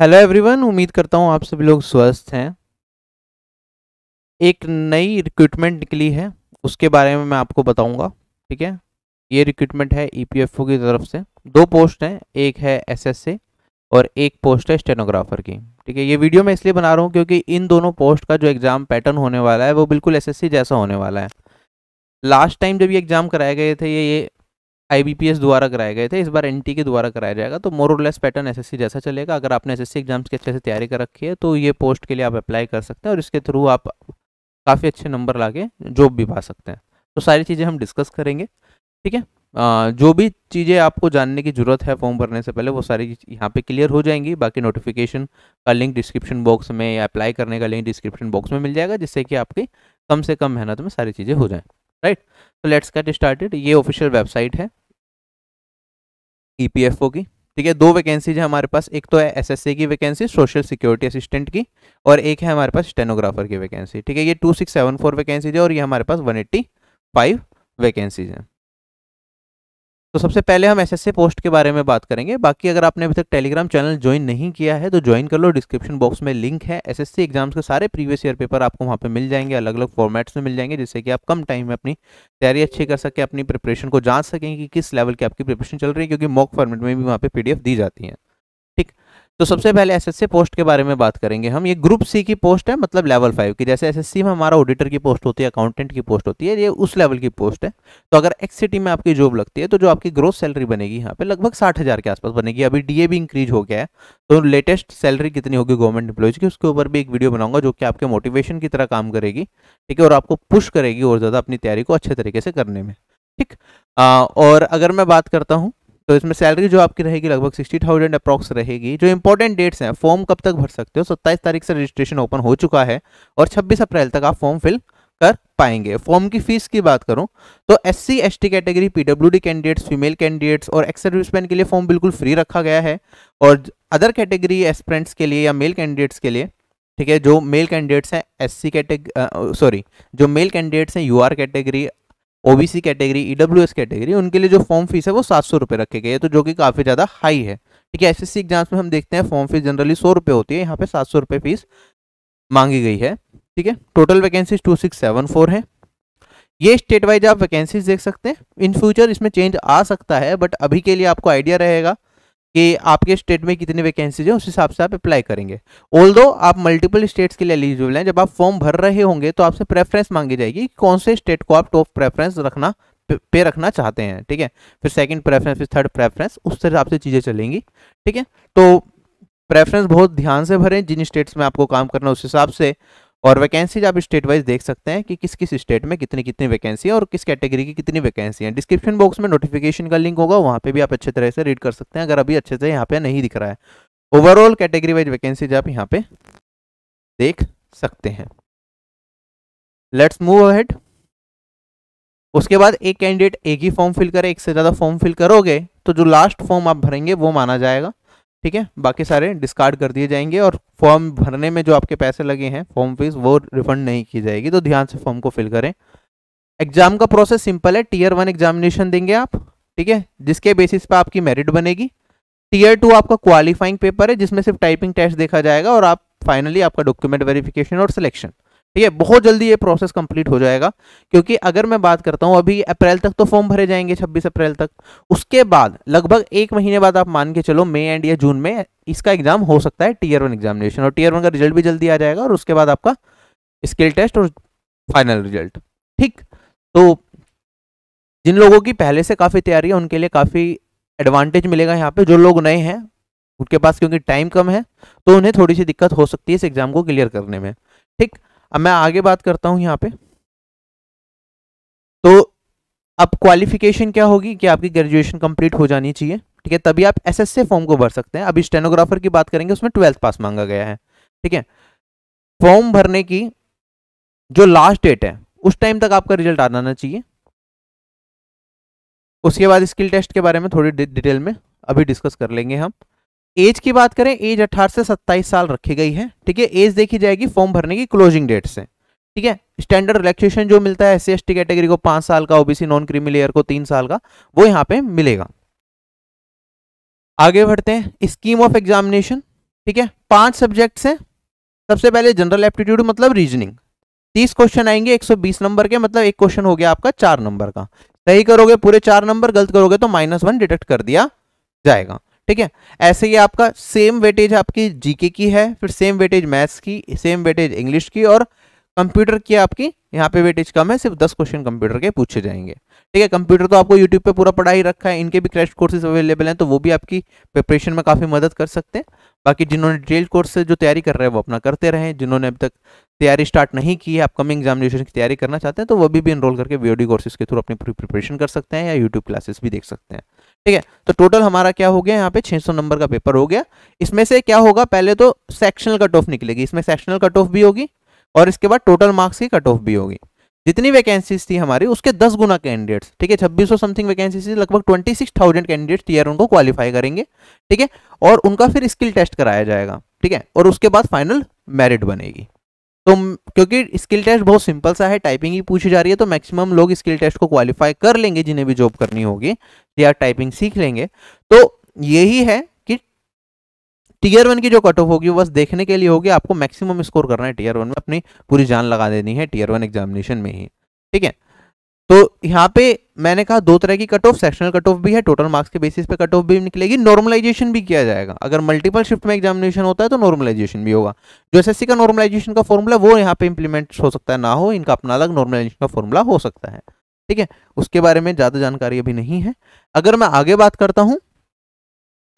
hello everyone उम्मीद करता हूँ आप सभी लोग स्वस्थ हैं एक नई रिक्रूटमेंट निकली है उसके बारे में मैं आपको बताऊंगा ठीक है ये रिक्रूटमेंट है ईपीएफओ e की तरफ से दो पोस्ट हैं एक है एसएससी और एक पोस्ट है स्टेनोग्राफर की ठीक है ये वीडियो मैं इसलिए बना रहा हूँ क्योंकि इन दोनों पोस्ट का जो एग्ज़ाम पैटर्न होने वाला है वो बिल्कुल एस जैसा होने वाला है लास्ट टाइम जब ये एग्ज़ाम कराए गए थे ये ये आईबीपीएस द्वारा कराए गए थे इस बार एनटी के द्वारा कराया जाएगा तो मोर और लेस पैटर्न एसएससी जैसा चलेगा अगर आपने एसएससी एग्जाम्स की अच्छे से तैयारी कर रखी है तो ये पोस्ट के लिए आप अप्लाई कर सकते हैं और इसके थ्रू आप काफ़ी अच्छे नंबर ला जॉब भी पा सकते हैं तो सारी चीज़ें हम डिस्कस करेंगे ठीक है जो भी चीज़ें आपको जानने की ज़रूरत है फॉर्म भरने से पहले वो सारी यहाँ पे क्लियर हो जाएंगी बाकी नोटिफिकेशन का लिंक डिस्क्रिप्शन बॉक्स में या अप्लाई करने का लिंक डिस्क्रिप्शन बॉक्स में मिल जाएगा जिससे कि आपकी कम से कम मेहनत में सारी चीज़ें हो जाएँ राइट तो लेट्स गेट स्टार्टेड ये ऑफिशियल वेबसाइट है ईपीएफओ e की ठीक है दो वैकेंसीज है हमारे पास एक तो है एसएससी की वैकेंसी सोशल सिक्योरिटी असिस्टेंट की और एक है हमारे पास स्टेनोग्राफर की वैकेंसी ठीक है ये two six seven four vacancies है और ये हमारे पास वन एट्टी फाइव वैकेंसीज हैं तो सबसे पहले हम एसएससी पोस्ट के बारे में बात करेंगे बाकी अगर आपने अभी तक टेलीग्राम चैनल ज्वाइन नहीं किया है तो ज्वाइन कर लो डिस्क्रिप्शन बॉक्स में लिंक है एसएससी एग्जाम्स के सारे प्रीवियस ईयर पेपर आपको वहाँ पे मिल जाएंगे अलग अलग फॉर्मेट्स में मिल जाएंगे जिससे कि आप कम टाइम में अपनी तैयारी अच्छी कर सकें अपनी प्रिपरेशन को जांच सकें कि किस लेवल की आपकी प्रिपरेशन चल रही है क्योंकि मॉक फॉर्मेट में भी वहाँ पर पी दी जाती है ठीक तो सबसे पहले एसएससी पोस्ट के बारे में बात करेंगे हम ये ग्रुप सी की पोस्ट है मतलब लेवल फाइव की जैसे एसएससी में हमारा ऑडिटर की पोस्ट होती है अकाउंटेंट की पोस्ट होती है ये उस लेवल की पोस्ट है तो अगर एक्स सिटी में आपकी जॉब लगती है तो जो आपकी ग्रोथ सैलरी बनेगी यहाँ पे लगभग साठ हज़ार के आसपास बनेगी अभी डी भी इंक्रीज हो गया है तो लेटेस्ट सैलरी कितनी होगी गवर्नमेंट एम्प्लॉयज़ की उसके ऊपर भी एक वीडियो बनाऊंगा जो कि आपके मोटिवेशन की तरह काम करेगी ठीक है और आपको पुश करेगी और ज़्यादा अपनी तैयारी को अच्छे तरीके से करने में ठीक और अगर मैं बात करता हूँ तो इसमें सैलरी जो आपकी रहेगी लगभग सिक्सटी थाउजेंड अप्रॉक्स रहेगी जो इंपॉर्टेंट डेट्स हैं फॉर्म कब तक भर सकते हो सत्ताईस तारीख से रजिस्ट्रेशन ओपन हो चुका है और छब्बीस अप्रैल तक आप फॉर्म फिल कर पाएंगे फॉर्म की फीस की बात करूं तो S C S T category D candidates female candidates और एक्स सर्विसमैन के लिए फॉर्म बिल्कुल फ्री रखा गया है और अदर कैटेगरी एस्परेंट्स के लिए या मेल कैंडिडेट्स के लिए ठीक है जो मेल कैंडिडेट्स हैं एस सी कैटेगरी सॉरी जो मेल कैंडिडेट्स हैं U R category OBC category EWS category उनके लिए जो फॉर्म फीस है वो सात सौ रुपये रखे गए हैं तो जो कि काफ़ी ज़्यादा हाई है ठीक है एसएससी एग्जाम्स में हम देखते हैं फॉर्म फीस जनरली सौ रुपये होती है यहाँ पे सात सौ रुपये फीस मांगी गई है ठीक है total vacancies two six seven four है ये स्टेट वाइज आप वैकेंसीज देख सकते हैं इन फ्यूचर इसमें चेंज आ सकता है बट अभी के लिए आपको आइडिया रहेगा कि आपके स्टेट में कितनी वैकेंसीज है उस हिसाब से आप अप्लाई करेंगे ऑल आप मल्टीपल स्टेट्स के लिए एलिजिबल हैं जब आप फॉर्म भर रहे होंगे तो आपसे प्रेफरेंस मांगी जाएगी कौन से स्टेट को आप टॉप प्रेफरेंस रखना पे रखना चाहते हैं ठीक है फिर सेकंड प्रेफरेंस फिर थर्ड प्रेफरेंस उस हिसाब से चीज़ें चलेंगी ठीक है तो प्रेफरेंस बहुत ध्यान से भरें जिन स्टेट्स में आपको काम करना उस हिसाब से और वैकेंसीज आप स्टेट वाइज देख सकते हैं कि किस किस स्टेट में कितनी कितनी वैकेंसी है और किस कैटेगरी की कितनी वैकेंसी है डिस्क्रिप्शन बॉक्स में नोटिफिकेशन का लिंक होगा वहाँ पे भी आप अच्छे तरह से रीड कर सकते हैं अगर अभी अच्छे से यहाँ पे नहीं दिख रहा है ओवरऑल कैटेगरी वाइज वैकेंसीज आप यहाँ पे देख सकते हैं लेट्स मूव अहेड उसके बाद एक कैंडिडेट एक ही फॉर्म फिल करे एक से ज़्यादा फॉर्म फिल करोगे तो जो लास्ट फॉर्म आप भरेंगे वो माना जाएगा ठीक है बाकी सारे डिस्कार्ड कर दिए जाएंगे और फॉर्म भरने में जो आपके पैसे लगे हैं फॉर्म फीस वो रिफंड नहीं की जाएगी तो ध्यान से फॉर्म को फिल करें एग्जाम का प्रोसेस सिंपल है टीयर वन एग्जामिनेशन देंगे आप ठीक है जिसके बेसिस पर आपकी मेरिट बनेगी टीयर टू आपका क्वालिफाइंग पेपर है जिसमें सिर्फ टाइपिंग टेस्ट देखा जाएगा और आप फाइनली आपका डॉक्यूमेंट वेरिफिकेशन और सिलेक्शन ठीक है बहुत जल्दी ये प्रोसेस कंप्लीट हो जाएगा क्योंकि अगर मैं बात करता हूँ अभी अप्रैल तक तो फॉर्म भरे जाएंगे छब्बीस अप्रैल तक उसके बाद लगभग एक महीने बाद आप मान के चलो मई एंड या जून में इसका एग्जाम हो सकता है टीयर वन एग्जामिनेशन और टीयर वन का रिजल्ट भी जल्दी आ जाएगा और उसके बाद आपका स्किल टेस्ट और फाइनल रिजल्ट ठीक तो जिन लोगों की पहले से काफ़ी तैयारी है उनके लिए काफ़ी एडवांटेज मिलेगा यहाँ पे जो लोग नए हैं उनके पास क्योंकि टाइम कम है तो उन्हें थोड़ी सी दिक्कत हो सकती है इस एग्ज़ाम को क्लियर करने में ठीक अब मैं आगे बात करता हूं यहाँ पे तो अब क्वालिफिकेशन क्या होगी कि आपकी ग्रेजुएशन कंप्लीट हो जानी चाहिए ठीक है तभी आप एस एस फॉर्म को भर सकते हैं अभी स्टेनोग्राफर की बात करेंगे उसमें ट्वेल्थ पास मांगा गया है ठीक है फॉर्म भरने की जो लास्ट डेट है उस टाइम तक आपका रिजल्ट आ जाना चाहिए उसके बाद स्किल टेस्ट के बारे में थोड़ी डिटेल में अभी डिस्कस कर लेंगे हम एज की बात करें एज 18 से 27 साल रखी गई है ठीक है एज देखी जाएगी फॉर्म भरने की क्लोजिंग डेट से ठीक है स्टैंडर्ड रिलैक्सेशन जो मिलता है एस सी कैटेगरी को पांच साल का ओबीसी नॉन क्रीमी लेयर को तीन साल का वो यहाँ पे मिलेगा आगे बढ़ते हैं स्कीम ऑफ एग्जामिनेशन ठीक है पांच सब्जेक्ट है सबसे पहले जनरल एप्टीट्यूड मतलब रीजनिंग तीस क्वेश्चन आएंगे एक नंबर के मतलब एक क्वेश्चन हो गया आपका चार नंबर का सही करोगे पूरे चार नंबर गलत करोगे तो माइनस वन डिटेक्ट कर दिया जाएगा ठीक है ऐसे ही आपका सेम वेटेज आपकी जीके की है फिर सेम वेटेज मैथ्स की सेम वेटेज इंग्लिश की और कंप्यूटर की आपकी यहाँ पे वेटेज कम है सिर्फ दस क्वेश्चन कंप्यूटर के पूछे जाएंगे ठीक है कंप्यूटर तो आपको यूट्यूब पे पूरा पढ़ा ही रखा है इनके भी क्रैश कोर्सेज अवेलेबल हैं तो वो भी आपकी प्रिपरेशन में काफ़ी मदद कर सकते हैं बाकी जिन्होंने डिटेल कोर्स से जो तैयारी कर रहे हैं वो अपना करते रहें जिन्होंने अब तक तैयारी स्टार्ट नहीं की है अपकमिंग एग्जामिनेशन की तैयारी करना चाहते हैं तो वो भी, इनरोल करके वी कोर्सेज के थ्रू अपनी पूरी प्रिपरेशन कर सकते हैं या यूट्यूब क्लासेस भी देख सकते हैं ठीक है तो टोटल हमारा क्या हो गया यहाँ पे 600 नंबर का पेपर हो गया इसमें से क्या होगा पहले तो सेक्शनल कट ऑफ निकलेगी इसमें सेक्शनल कट ऑफ भी होगी और इसके बाद टोटल मार्क्स की कट ऑफ भी होगी जितनी वैकेंसीज थी हमारी उसके दस गुना कैंडिडेट्स ठीक है छब्बीस सौ समथिंग वैकेंसीज थी लगभग twenty six thousand candidates year उनको क्वालिफाई करेंगे ठीक है और उनका फिर स्किल टेस्ट कराया जाएगा ठीक है और उसके बाद फाइनल मेरिट बनेगी तो क्योंकि स्किल टेस्ट बहुत सिंपल सा है टाइपिंग ही पूछी जा रही है तो मैक्सिमम लोग स्किल टेस्ट को क्वालिफाई कर लेंगे जिन्हें भी जॉब करनी होगी या टाइपिंग सीख लेंगे तो यही है कि टीयर वन की जो कट ऑफ होगी बस देखने के लिए होगी आपको मैक्सिमम स्कोर करना है टीयर वन में अपनी पूरी जान लगा देनी है टीयर वन एग्जामिनेशन में ही ठीक है तो यहाँ पे मैंने कहा दो तरह की cut off sectional cut off भी है टोटल मार्क्स के बेसिस पे कट ऑफ भी निकलेगी नॉर्मलाइजेशन भी किया जाएगा अगर मल्टीपल शिफ्ट में एग्जामिनेशन होता है तो नॉर्मलाइजेशन भी होगा जो एसएससी का नॉर्मलाइजेशन का फॉर्मूला वो यहाँ पे इंप्लीमेंट हो सकता है ना हो इनका अपना अलग नॉर्मलाइजेशन का फॉर्मूला हो सकता है ठीक है उसके बारे में ज़्यादा जानकारी अभी नहीं है अगर मैं आगे बात करता हूँ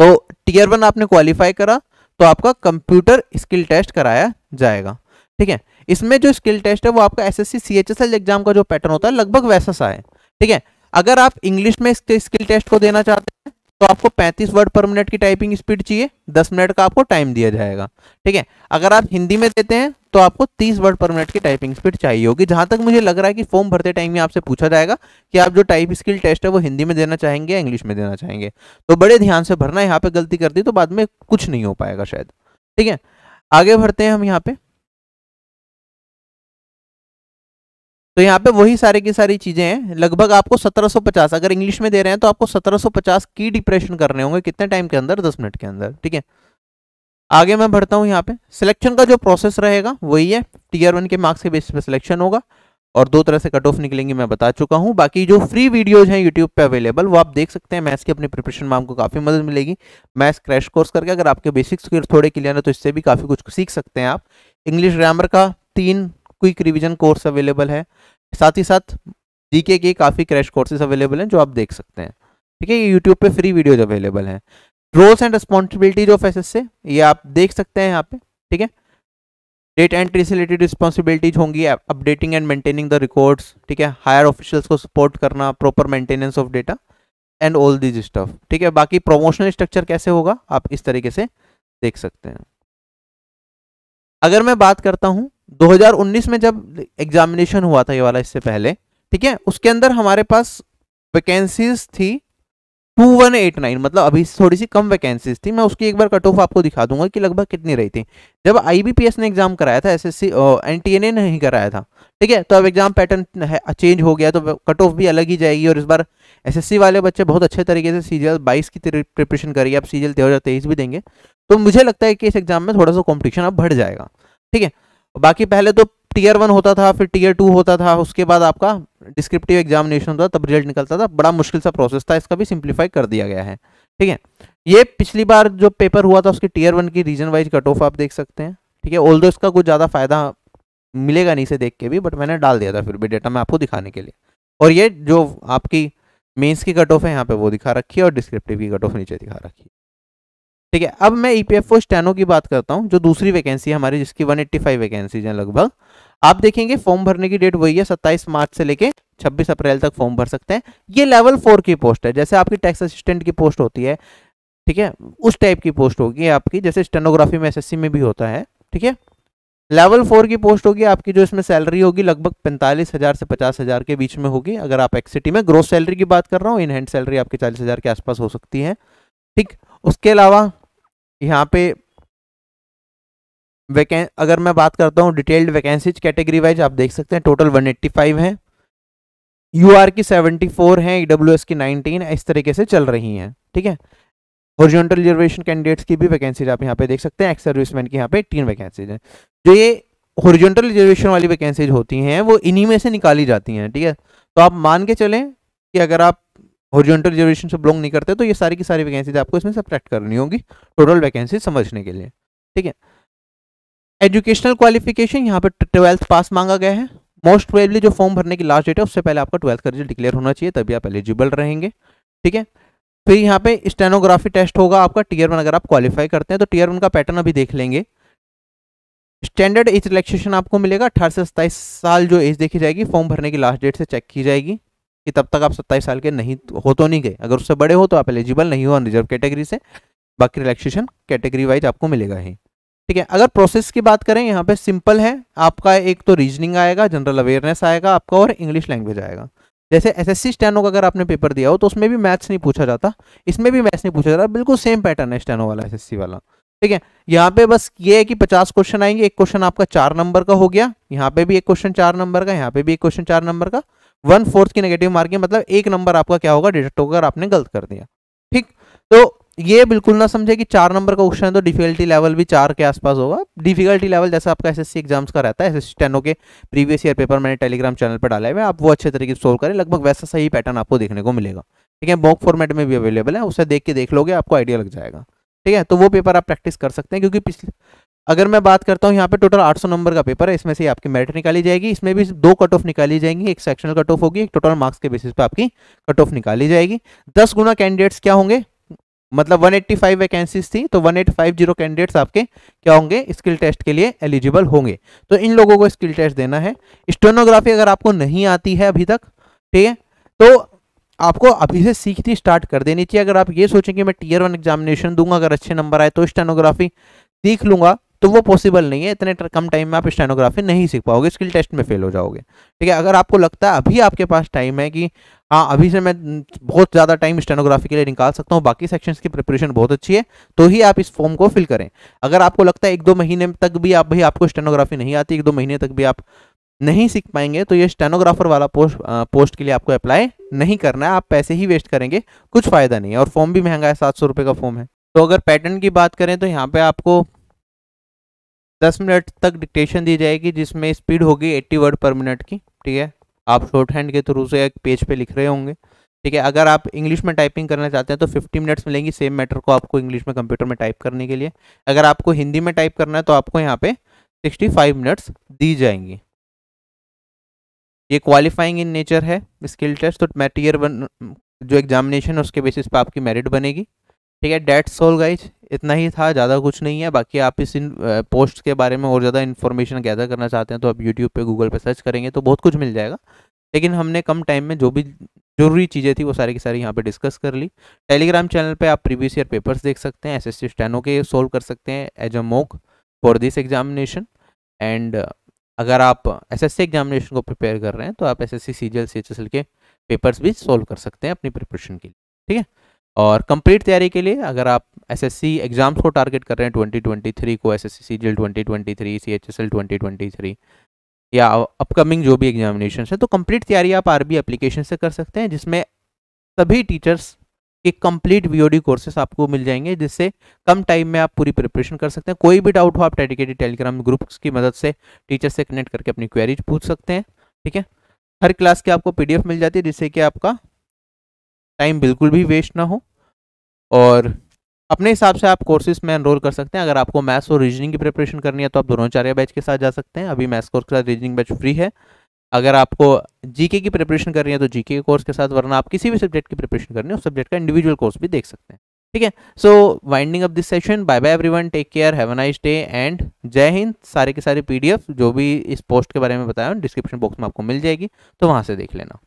तो टीयर वन आपने क्वालिफाई करा तो आपका कंप्यूटर स्किल टेस्ट कराया जाएगा ठीक है इसमें जो स्किल टेस्ट है वो आपका एस एस एग्जाम का जो पैटर्न होता है लगभग वैसा सा है ठीक है अगर आप इंग्लिश में स्किल टेस्ट को देना चाहते हैं तो आपको 35 वर्ड पर मिनट की टाइपिंग स्पीड चाहिए 10 मिनट का आपको टाइम दिया जाएगा ठीक है अगर आप हिंदी में देते हैं तो आपको 30 वर्ड पर मिनट की टाइपिंग स्पीड चाहिए होगी जहां तक मुझे लग रहा है कि फॉर्म भरते टाइम में आपसे पूछा जाएगा कि आप जो टाइप स्किल टेस्ट है वो हिंदी में देना चाहेंगे या इंग्लिश में देना चाहेंगे तो बड़े ध्यान से भरना यहाँ पे गलती कर दी तो बाद में कुछ नहीं हो पाएगा शायद ठीक है आगे भरते हैं हम यहाँ पे तो यहाँ पे वही सारे की सारी चीज़ें हैं लगभग आपको 1750 अगर इंग्लिश में दे रहे हैं तो आपको 1750 की डिप्रेशन करने होंगे कितने टाइम के अंदर 10 मिनट के अंदर ठीक है आगे मैं बढ़ता हूँ यहाँ पे सिलेक्शन का जो प्रोसेस रहेगा वही है टीयर वन के मार्क्स के बेसिस पे सिलेक्शन होगा और दो तरह से कट ऑफ निकलेंगी मैं बता चुका हूँ बाकी जो फ्री वीडियोज हैं यूट्यूब पे अवेलेबल वो आप देख सकते हैं मैथ्स की अपनी प्रिपरेशन में आपको काफ़ी मदद मिलेगी मैथ्स क्रैश कोर्स करके अगर आपके बेसिक्स थोड़े क्लियर है तो इससे भी काफ़ी कुछ सीख सकते हैं आप इंग्लिश ग्रामर का तीन क्विक रिविजन कोर्स अवेलेबल है साथ ही साथ जीके के काफ़ी क्रैश कोर्सेज अवेलेबल हैं जो आप देख सकते हैं ठीक है ये यूट्यूब पे फ्री वीडियोज अवेलेबल हैं roles and responsibilities of S ये आप देख सकते हैं यहाँ पे ठीक है डेट एंट्री से रिलेटेड रिस्पॉन्सिबिलिटीज होंगी updating and maintaining the records ठीक है हायर ऑफिशियल्स को सपोर्ट करना proper maintenance of data and all this stuff ठीक है बाकी प्रोमोशनल स्ट्रक्चर कैसे होगा आप इस तरीके से देख सकते हैं अगर मैं बात करता हूं 2019 में जब एग्जामिनेशन हुआ था ये वाला इससे पहले ठीक है उसके अंदर हमारे पास वैकेंसीज थी 2189 मतलब अभी थोड़ी सी कम वैकेंसीज थी मैं उसकी एक बार कट ऑफ आपको दिखा दूंगा कि लगभग कितनी रही थी जब आईबीपीएस ने एग्जाम कराया था एसएससी एनटीएनए ने नहीं कराया था ठीक है तो अब एग्जाम पैटर्न चेंज हो गया तो कट ऑफ भी अलग ही जाएगी और इस बार एसएससी वाले बच्चे बहुत अच्छे तरीके से सीजियल बाईस की प्रिपरेशन करिए आप सीजियल तेईस भी देंगे तो मुझे लगता है कि इस एग्जाम में थोड़ा सा कॉम्पिटिशन अब बढ़ जाएगा ठीक है बाकी पहले तो टीयर वन होता था फिर टीयर टू होता था उसके बाद आपका डिस्क्रिप्टिव एग्जामिनेशन होता था तब रिजल्ट निकलता था बड़ा मुश्किल सा प्रोसेस था इसका भी सिंप्लीफाई कर दिया गया है ठीक है ये पिछली बार जो पेपर हुआ था उसके टीयर वन की रीजन वाइज कट ऑफ आप देख सकते हैं ठीक है ऑल इसका कुछ ज़्यादा फायदा मिलेगा नहीं इसे देख के भी बट मैंने डाल दिया था फिर भी डेटा में आपको दिखाने के लिए और ये जो आपकी मेंस की कट ऑफ है यहाँ पे वो दिखा रखी है और डिस्क्रिप्टिव की कट ऑफ नीचे दिखा रखी है ठीक है अब मैं ईपीएफओ e स्टेनो की बात करता हूँ जो दूसरी वैकेंसी है हमारी जिसकी 185 वैकेंसीज है लगभग आप देखेंगे फॉर्म भरने की डेट वही है 27 मार्च से लेके 26 अप्रैल तक फॉर्म भर सकते हैं ये लेवल फोर की पोस्ट है जैसे आपकी टैक्स असिस्टेंट की पोस्ट होती है ठीक है उस टाइप की पोस्ट होगी आपकी जैसे स्टेनोग्राफी में एस में भी होता है ठीक है लेवल फोर की पोस्ट होगी आपकी जो इसमें सैलरी होगी लगभग पैंतालीस हज़ार से पचास हज़ार के बीच में होगी अगर आप एक्सिटी में ग्रोथ सैलरी की बात कर रहा हूँ इन हैंड सैलरी आपकी चालीस हज़ार के आसपास हो सकती है ठीक उसके अलावा यहाँ पे वैकें अगर मैं बात करता हूँ डिटेल्ड वैकेंसीज कैटेगरी वाइज आप देख सकते हैं टोटल 185 हैं यू आर की 74 हैं ई e की 19 इस तरीके से चल रही हैं ठीक है ओरिजेंटल रिजर्वेशन कैंडिडेट्स की भी वैकेंसीज आप यहाँ पे देख सकते हैं एक्स सर्विसमैन की यहाँ पे तीन वैकेंसीज हैं जो ये ओरिजेंटल रिजर्वेशन वाली वैकेंसीज होती हैं वो इन्हीं में से निकाली जाती हैं ठीक है तो आप मान के चलें कि अगर आप हॉरिजॉन्टल रिजर्वेशन से बिलोंग नहीं करते तो ये सारी की सारी वैकेंसीज आपको इसमें सब्ट्रैक्ट करनी होगी टोटल वैकेंसी समझने के लिए ठीक है एजुकेशनल क्वालिफिकेशन यहाँ पर ट्वेल्थ पास मांगा गया है मोस्ट प्रोबेबली जो फॉर्म भरने की लास्ट डेट है उससे पहले आपका ट्वेल्थ का रिजल्ट डिक्लेयर होना चाहिए तभी आप एलिजिबल रहेंगे ठीक है फिर यहाँ पे स्टेनोग्राफी टेस्ट होगा आपका टीयर वन अगर आप क्वालिफाई करते हैं तो टीयर वन का पैटर्न अभी देख लेंगे स्टैंडर्ड एज रिलेक्सेशन आपको मिलेगा अठारह से सत्ताईस साल जो एज देखी जाएगी फॉर्म भरने की लास्ट डेट से चेक की जाएगी कि तब तक आप सत्ताईस साल के नहीं हो तो नहीं गए अगर उससे बड़े हो तो आप एलिजिबल नहीं हो अनरिजर्व कैटेगरी से बाकी रिलैक्सेशन कैटेगरी वाइज आपको मिलेगा ही ठीक है अगर प्रोसेस की बात करें यहाँ पे सिंपल है आपका एक तो रीजनिंग आएगा जनरल अवेयरनेस आएगा आपका और इंग्लिश लैंग्वेज आएगा जैसे एस एस सी स्टैनो का अगर आपने पेपर दिया हो तो उसमें भी मैथ्स नहीं पूछा जाता इसमें भी मैथ्स नहीं पूछा जाता बिल्कुल सेम पैटर्न है स्टैनो वाला एस वाला ठीक है यहाँ पे बस ये है कि पचास क्वेश्चन आएंगे एक क्वेश्चन आपका चार नंबर का हो गया यहाँ पे भी एक क्वेश्चन चार नंबर का यहाँ पे भी एक क्वेश्चन चार नंबर का वन फोर्थ की नेगेटिव मार्किंग मतलब एक नंबर आपका क्या होगा डिडक्ट होगा अगर आपने गलत कर दिया ठीक तो ये बिल्कुल ना समझे कि चार नंबर का क्वेश्चन है तो डिफिकल्टी लेवल भी चार के आसपास होगा डिफिकल्टी लेवल जैसा आपका एसएससी एग्जाम्स का रहता है एसएससी टेनो के प्रीवियस ईयर पेपर मैंने टेलीग्राम चैनल पर डाला है आप वो अच्छे तरीके से सोल्व करें लगभग वैसा सही पैटर्न आपको देखने को मिलेगा ठीक है बॉक फॉर्मेट में भी अवेलेबल है उसे देख के देख लोगे आपको आइडिया लग जाएगा ठीक है तो वो पेपर आप प्रैक्टिस कर सकते हैं क्योंकि पिछले अगर मैं बात करता हूँ यहाँ पे टोटल 800 नंबर का पेपर है इसमें से आपकी मेरिट निकाली जाएगी इसमें भी दो कट ऑफ निकाली जाएंगी एक सेक्शनल कट ऑफ होगी एक टोटल मार्क्स के बेसिस पे आपकी कट ऑफ निकाली जाएगी दस गुना कैंडिडेट्स क्या होंगे मतलब 185 वैकेंसीज थी तो 1850 कैंडिडेट्स आपके क्या होंगे स्किल टेस्ट के लिए एलिजिबल होंगे तो इन लोगों को स्किल टेस्ट देना है स्टोनोग्राफी अगर आपको नहीं आती है अभी तक ठीक है तो आपको अभी से सीखनी स्टार्ट कर देनी चाहिए अगर आप ये सोचें कि मैं टीयर वन एग्जामिनेशन दूंगा अगर अच्छे नंबर आए तो स्टेनोग्राफी सीख लूंगा तो वो पॉसिबल नहीं है इतने कम टाइम में आप स्टेनोग्राफी नहीं सीख पाओगे स्किल टेस्ट में फेल हो जाओगे ठीक है अगर आपको लगता है अभी आपके पास टाइम है कि हाँ अभी से मैं बहुत ज़्यादा टाइम स्टेनोग्राफी के लिए निकाल सकता हूँ बाकी सेक्शंस की प्रिपरेशन बहुत अच्छी है तो ही आप इस फॉर्म को फिल करें अगर आपको लगता है एक दो महीने तक भी आप भाई आपको स्टेनोग्राफी नहीं आती एक दो महीने तक भी आप नहीं सीख पाएंगे तो ये स्टेनोग्राफर वाला पोस्ट आ, पोस्ट के लिए आपको अप्लाई नहीं करना है आप पैसे ही वेस्ट करेंगे कुछ फ़ायदा नहीं है और फॉर्म भी महंगा है सात सौ रुपये का फॉर्म है तो अगर पैटर्न की बात करें तो यहाँ पे आपको दस मिनट तक डिक्टेशन दी जाएगी जिसमें स्पीड होगी एट्टी वर्ड पर मिनट की ठीक है आप शॉर्ट हैंड के थ्रू से एक पेज पे लिख रहे होंगे ठीक है अगर आप इंग्लिश में टाइपिंग करना चाहते हैं तो फिफ्टी मिनट्स मिलेंगी सेम मैटर को आपको इंग्लिश में कंप्यूटर में टाइप करने के लिए अगर आपको हिंदी में टाइप करना है तो आपको यहाँ पे सिक्सटी मिनट्स दी जाएंगी ये क्वालिफाइंग इन नेचर है स्किल टेस्ट तो मेटीरियर जो एग्जामिनेशन है उसके बेसिस पर आपकी मेरिट बनेगी ठीक है डेट सोल गाइज इतना ही था ज़्यादा कुछ नहीं है बाकी आप इस इन पोस्ट के बारे में और ज़्यादा इन्फॉर्मेशन गैदर करना चाहते हैं तो आप यूट्यूब पे गूगल पे सर्च करेंगे तो बहुत कुछ मिल जाएगा लेकिन हमने कम टाइम में जो भी जरूरी चीज़ें थी वो सारी की सारी यहाँ पे डिस्कस कर ली टेलीग्राम चैनल पे आप प्रीवियस ईयर पेपर्स देख सकते हैं एस एस के सोल्व कर सकते हैं as a mock for this examination and अगर आप एस एस एग्जामिनेशन को प्रिपेयर कर रहे हैं तो आप एस एस सी के पेपर्स भी सोल्व कर सकते हैं अपनी प्रिपरेशन के लिए ठीक है और कंप्लीट तैयारी के लिए अगर आप एसएससी एग्ज़ाम्स को टारगेट कर रहे हैं 2023 को S S C C G L twenty twenty three C H S L twenty twenty three या अपकमिंग जो भी एग्जामिनेशन है तो कंप्लीट तैयारी आप आर बी एप्लीकेशन से कर सकते हैं जिसमें सभी टीचर्स के कंप्लीट वी कोर्सेस आपको मिल जाएंगे जिससे कम टाइम में आप पूरी प्रिपरेशन कर सकते हैं कोई भी डाउट हो आप डेडिकेटेड टेलीग्राम ग्रुप्स की मदद से टीचर से कनेक्ट करके अपनी क्वेरीज पूछ सकते हैं ठीक है हर क्लास की आपको पीडीएफ मिल जाती है जिससे कि आपका टाइम बिल्कुल भी वेस्ट ना हो और अपने हिसाब से आप कोर्सेज में एनरोल कर सकते हैं अगर आपको मैथ्स और रीजनिंग की प्रिपरेशन करनी है तो आप दोनोंचार्य बैच के साथ जा सकते हैं अभी मैथ्स कोर्स के साथ रीजनिंग बैच फ्री है अगर आपको जीके की प्रिपरेशन करनी है तो जीके के कोर्स के साथ वरना आप किसी भी सब्जेक्ट की प्रिपरेशन करनी है उस सब्जेक्ट का इंडिविजुअल कोर्स भी देख सकते हैं ठीक है so winding up this session bye bye everyone take care have a nice day and जय हिंद सारे के सारे पीडीएफ जो भी इस पोस्ट के बारे में बताया डिस्क्रिप्शन बॉक्स में आपको मिल जाएगी तो वहाँ से देख लेना